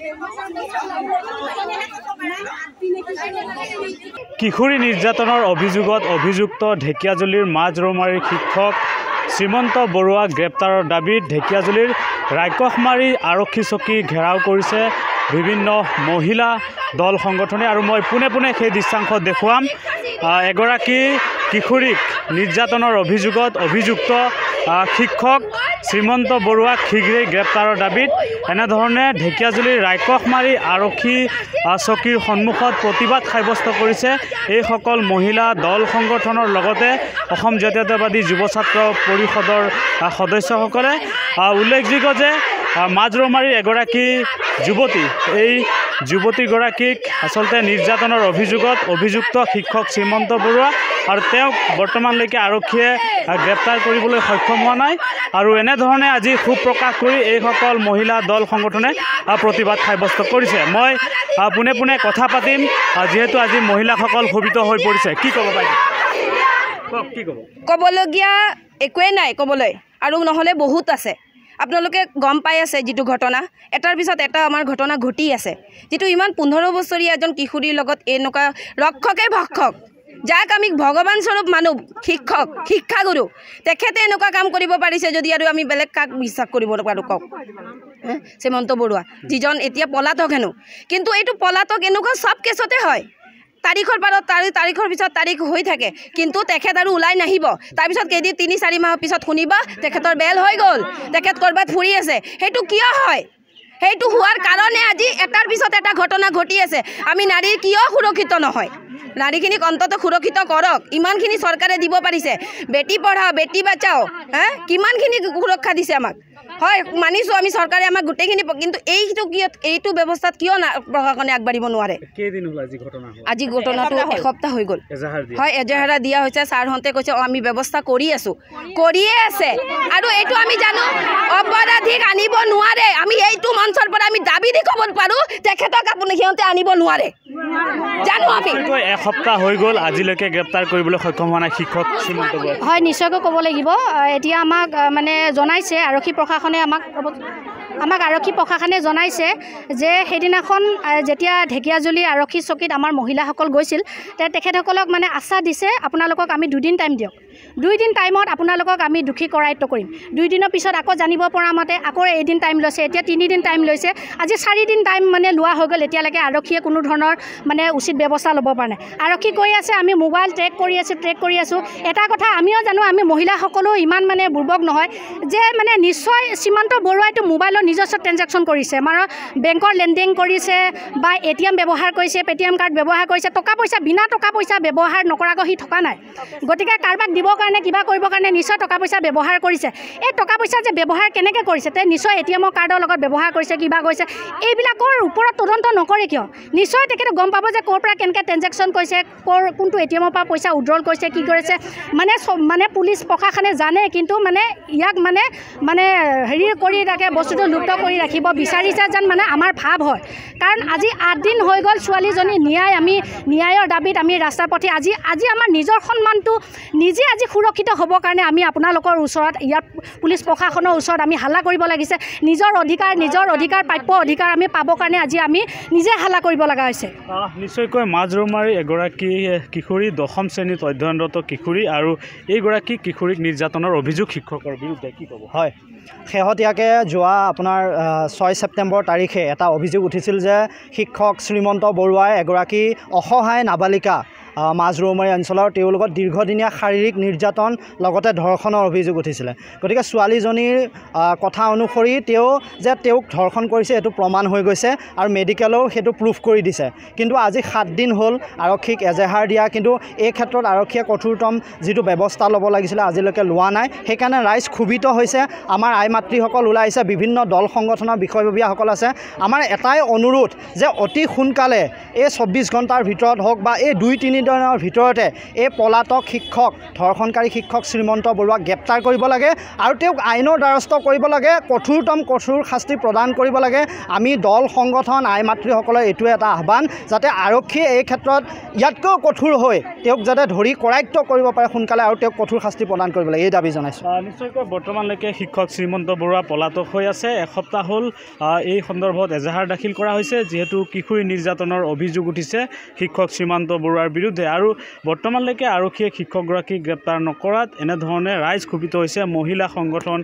কিশোৰী নিৰ্যাতনৰ অভিযোগত অভিযুক্ত ঢেকিয়াজুলিৰ মাজৰমাৰিৰ শিক্ষক শ্ৰীমন্ত বৰুয়া গ্ৰেপ্তাৰৰ দাবীত ঢেকিয়াজুলিৰ ৰায়কসমাৰি আৰক্ষী চকী ঘেৰাও কৰিছে বিভিন্ন মহিলা দল সংগঠনে আৰু মই পোনে পোনে সেই দৃশ্যাংশ দেখুৱাম এগৰাকী কিশোৰীক নিৰ্যাতনৰ অভিযোগত অভিযুক্ত শিক্ষক শ্ৰীমন্ত বৰুৱাক শীঘ্ৰেই গ্ৰেপ্তাৰৰ দাবীত এনেধৰণে ঢেকিয়াজুলিৰ ৰায়কস মাৰি আৰক্ষী চকীৰ সন্মুখত প্ৰতিবাদ সাব্যস্ত কৰিছে এইসকল মহিলা দল সংগঠনৰ লগতে অসম জাতীয়তাবাদী যুৱ ছাত্ৰ পৰিষদৰ সদস্যসকলে উল্লেখযোগ্য যে মাজৰমাৰীৰ এগৰাকী যুৱতী এই যুৱতীগৰাকীক আচলতে নিৰ্যাতনৰ অভিযোগত অভিযুক্ত শিক্ষক শ্ৰীমন্ত বৰুয়া আৰু তেওঁক বৰ্তমানলৈকে আৰক্ষীয়ে গ্ৰেপ্তাৰ কৰিবলৈ সক্ষম হোৱা নাই আৰু এনেধৰণে আজি ক্ষোভ প্ৰকাশ কৰি এইসকল মহিলা দল সংগঠনে প্ৰতিবাদ সাব্যস্ত কৰিছে মই পোনে পোনে কথা পাতিম যিহেতু আজি মহিলাসকল শোভিত হৈ পৰিছে কি ক'ব পাৰি ক'বলগীয়া একোৱে নাই ক'বলৈ আৰু নহ'লে বহুত আছে আপোনালোকে গম পাই আছে যিটো ঘটনা এটাৰ পিছত এটা আমাৰ ঘটনা ঘটি আছে যিটো ইমান পোন্ধৰ বছৰীয়া এজন কিশোৰীৰ লগত এনেকুৱা ৰক্ষকে ভক্ষক যাক আমি ভগবান স্বৰূপ মানুষ শিক্ষক শিক্ষাগুৰু তেখেতে এনেকুৱা কাম কৰিব পাৰিছে যদি আৰু আমি বেলেগ কাক বিশ্বাস কৰিব কৰব কওক শ্ৰীমন্ত বৰুৱা যিজন এতিয়া পলাতক হেনো কিন্তু এইটো পলাতক এনেকুৱা চব কেছতে হয় তাৰিখৰ পাৰত তাৰ তাৰিখেৰ পিছত তাৰিখ হৈ থাকে কিন্তু তেখেত আৰু ওলাই নাহিব তাৰপিছত কেইদিন তিনি চাৰি মাহৰ পিছত শুনিব তেখেতৰ বেল হৈ গ'ল তেখেত ক'ৰবাত ফুৰি আছে সেইটো কিয় হয় সেইটো হোৱাৰ কাৰণে আজি এটাৰ পিছত এটা ঘটনা ঘটি আছে আমি নাৰীৰ কিয় সুৰক্ষিত নহয় নাৰীখিনিক অন্ততঃ সুৰক্ষিত কৰক ইমানখিনি চৰকাৰে দিব পাৰিছে বেটী পঢ়াও বেটী বচাওক হা কিমানখিনি সুৰক্ষা দিছে আমাক হয় মানিছোঁ আমি চৰকাৰে আমাক গোটেইখিনি কিন্তু এইটো কি এইটো ব্যৱস্থাত কিয় প্ৰশাসনে আগবাঢ়িব নোৱাৰে আজি ঘটনাটো এসপ্তাহ হৈ গ'ল হয় এজাহাৰা দিয়া হৈছে ছাৰহঁতে কৈছে অঁ আমি ব্যৱস্থা কৰি আছোঁ কৰিয়ে আছে আৰু এইটো আমি জানো অপৰাধীক আনিব নোৱাৰে আমি এইটো মঞ্চৰ পৰা আমি দাবী দি কব পাৰোঁ তেখেতক আপুনি সিহঁতে আনিব নোৱাৰে জানো গ্ৰেপ্তাৰ কৰিবলৈ সক্ষম হোৱা নাই শিক্ষক হয় নিশ্চয়কৈ ক'ব লাগিব এতিয়া আমাক মানে জনাইছে আৰক্ষী প্ৰশাসনে আমাক আমাক আৰক্ষী প্ৰশাসনে জনাইছে যে সেইদিনাখন যেতিয়া ঢেকীয়াজুলি আৰক্ষী চকীত আমাৰ মহিলাসকল গৈছিল তেখেতসকলক মানে আশ্বাস দিছে আপোনালোকক আমি দুদিন টাইম দিয়ক দুইদিন টাইমত আপোনালোকক আমি দোষী কৰায়ত্ব কৰিম দুই দিনৰ পিছত আকৌ জানিব পৰা মতে আকৌ এদিন টাইম লৈছে এতিয়া তিনিদিন টাইম লৈছে আজি চাৰিদিন টাইম মানে লোৱা হৈ গ'ল এতিয়ালৈকে আৰক্ষীয়ে কোনো ধৰণৰ মানে উচিত ব্যৱস্থা ল'ব পৰা নাই আৰক্ষী কৈ আছে আমি মোবাইল ট্ৰেক কৰি আছোঁ ট্ৰেক কৰি আছোঁ এটা কথা আমিও জানো আমি মহিলাসকলেও ইমান মানে বুৰ্বক নহয় যে মানে নিশ্চয় সীমান্ত বৰুৱাইটো মোবাইলৰ নিজস্ব ট্ৰেঞ্জেকশ্যন কৰিছে আমাৰ বেংকৰ লেনদেন কৰিছে বা এ টি এম ব্যৱহাৰ কৰিছে পে টি এম কাৰ্ড ব্যৱহাৰ কৰিছে টকা পইচা বিনা টকা পইচা ব্যৱহাৰ নকৰাকৈ সি থকা নাই গতিকে কাৰোবাক দিব কাৰণে কিবা কৰিবৰ কাৰণে নিশ্চয় টকা পইচা ব্যৱহাৰ কৰিছে এই টকা পইচা যে ব্যৱহাৰ কেনেকৈ কৰিছে তে নিশ্চয় এ টি এমৰ কাৰ্ডৰ লগত ব্যৱহাৰ কৰিছে কিবা কৰিছে এইবিলাকৰ ওপৰত তদন্ত নকৰে কিয় নিশ্চয় তেখেতে গম পাব যে ক'ৰ পৰা কেনেকৈ ট্ৰেঞ্জেকশ্যন কৰিছে ক'ৰ কোনটো এ টি এমৰ পৰা পইচা উদ্ৰল কৰিছে কি কৰিছে মানে মানে পুলিচ প্ৰশাসনে জানে কিন্তু মানে ইয়াক মানে মানে হেৰি কৰি ৰাখে বস্তুটো লুপ্ত কৰি ৰাখিব বিচাৰিছে যেন মানে আমাৰ ভাৱ হয় কাৰণ আজি আঠদিন হৈ গ'ল ছোৱালীজনী ন্যায় আমি ন্যায়ৰ দাবীত আমি ৰাস্তা পথে আজি আজি আমাৰ নিজৰ সন্মানটো নিজে আজি সুৰক্ষিত হ'বৰ কাৰণে আমি আপোনালোকৰ ওচৰত ইয়াত পুলিচ প্ৰশাসনৰ ওচৰত আমি হাল্লা কৰিব লাগিছে নিজৰ অধিকাৰ নিজৰ অধিকাৰ প্ৰাপ্য অধিকাৰ আমি পাবৰ কাৰণে আজি আমি নিজে হাল্লা কৰিব লগা হৈছে নিশ্চয়কৈ মাজৰুমাৰী এগৰাকী কিশোৰী দশম শ্ৰেণীত অধ্যয়নৰত কিশোৰী আৰু এইগৰাকী কিশোৰীক নিৰ্যাতনৰ অভিযোগ শিক্ষকৰ বিৰুদ্ধে কি ক'ব হয় শেহতীয়াকৈ যোৱা আপোনাৰ ছয় ছেপ্টেম্বৰ তাৰিখে এটা অভিযোগ উঠিছিল যে শিক্ষক শ্ৰীমন্ত বৰুৱাই এগৰাকী অসহায় নাবালিকা মাজৰুমৰি অঞ্চলৰ লগত দীৰ্ঘদিনীয়া শাৰীৰিক নিৰ্যাতন লগতে ধৰ্ষণৰ অভিযোগ উঠিছিলে গতিকে ছোৱালীজনীৰ কথা অনুসৰি তেওঁ যে তেওঁক ধৰ্ষণ কৰিছে এইটো প্ৰমাণ হৈ গৈছে আৰু মেডিকেলেও সেইটো প্ৰুফ কৰি দিছে কিন্তু আজি সাতদিন হ'ল আৰক্ষীক এজেহাৰ দিয়া কিন্তু এই ক্ষেত্ৰত আৰক্ষীয়ে কঠোৰতম যিটো ব্যৱস্থা ল'ব লাগিছিলে আজিলৈকে লোৱা নাই সেইকাৰণে ৰাইজ ক্ষোভিত হৈছে আমাৰ আই মাতৃসকল ওলাইছে বিভিন্ন দল সংগঠনৰ বিষয়ববীয়াসকল আছে আমাৰ এটাই অনুৰোধ যে অতি সোনকালে এই চৌব্বিছ ঘণ্টাৰ ভিতৰত হওক বা এই দুই তিনি তিনিদিনৰ ভিতৰতে এই পলাতক শিক্ষক ধৰ্ষণকাৰী শিক্ষক শ্ৰীমন্ত বৰুৱাক গ্ৰেপ্তাৰ কৰিব লাগে আৰু তেওঁক আইনৰ দ্বাৰস্থ কৰিব লাগে কঠোৰতম কঠোৰ শাস্তি প্ৰদান কৰিব লাগে আমি দল সংগঠন আই মাতৃসকলৰ এইটোৱে এটা আহ্বান যাতে আৰক্ষীয়ে এই ক্ষেত্ৰত ইয়াতকৈও কঠোৰ হৈ তেওঁক যাতে ধৰি কৰায়ত্ব কৰিব পাৰে সোনকালে আৰু তেওঁক কঠোৰ শাস্তি প্ৰদান কৰিব লাগে এই দাবী জনাইছোঁ নিশ্চয়কৈ বৰ্তমানলৈকে শিক্ষক শ্ৰীমন্ত বৰুৱা পলাতক হৈ আছে এসপ্তাহ হ'ল এই সন্দৰ্ভত এজাহাৰ দাখিল কৰা হৈছে যিহেতু কিশোৰী নিৰ্যাতনৰ অভিযোগ উঠিছে শিক্ষক শ্ৰীমন্ত বৰুৱাৰ বিৰুদ্ধে বিৰুদ্ধে আৰু বৰ্তমানলৈকে আৰক্ষীয়ে শিক্ষকগৰাকীক গ্ৰেপ্তাৰ নকৰাত এনেধৰণে ৰাইজ ক্ষোভিত হৈছে মহিলা সংগঠন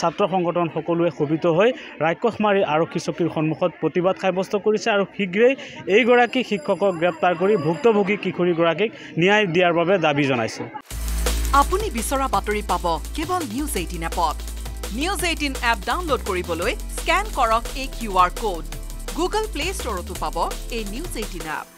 ছাত্ৰ সংগঠন সকলোৱে ক্ষোভিত হৈ ৰাক্ষস মাৰি আৰক্ষী চকীৰ সন্মুখত প্ৰতিবাদ সাব্যস্ত কৰিছে আৰু শীঘ্ৰেই এইগৰাকী শিক্ষকক গ্ৰেপ্তাৰ কৰি ভুক্তভোগী কিশোৰীগৰাকীক ন্যায় দিয়াৰ বাবে দাবী জনাইছে আপুনি বিচৰা বাতৰি পাব কেৱল নিউজ এইটিন এপত নিউজ এইটিন এপ ডাউনলোড কৰিবলৈ স্কেন কৰক এই Q R code Google play ষ্টৰতো পাব এই নিউজ এইটিন এপ